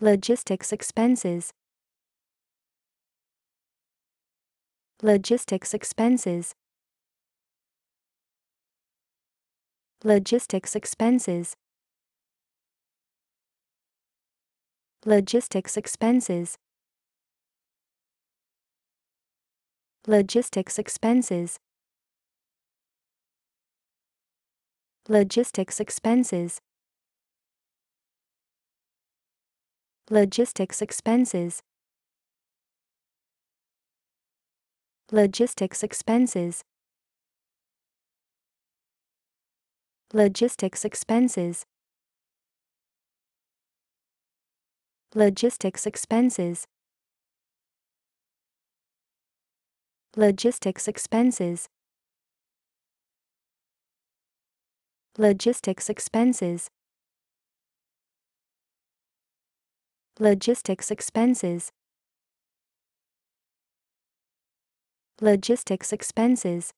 Logistics expenses. Logistics expenses. Logistics expenses. Logistics expenses. Logistics expenses. Logistics expenses. Logistics expenses. Logistics expenses. Logistics expenses. Logistics expenses. Logistics expenses. Logistics expenses. Logistics expenses Logistics expenses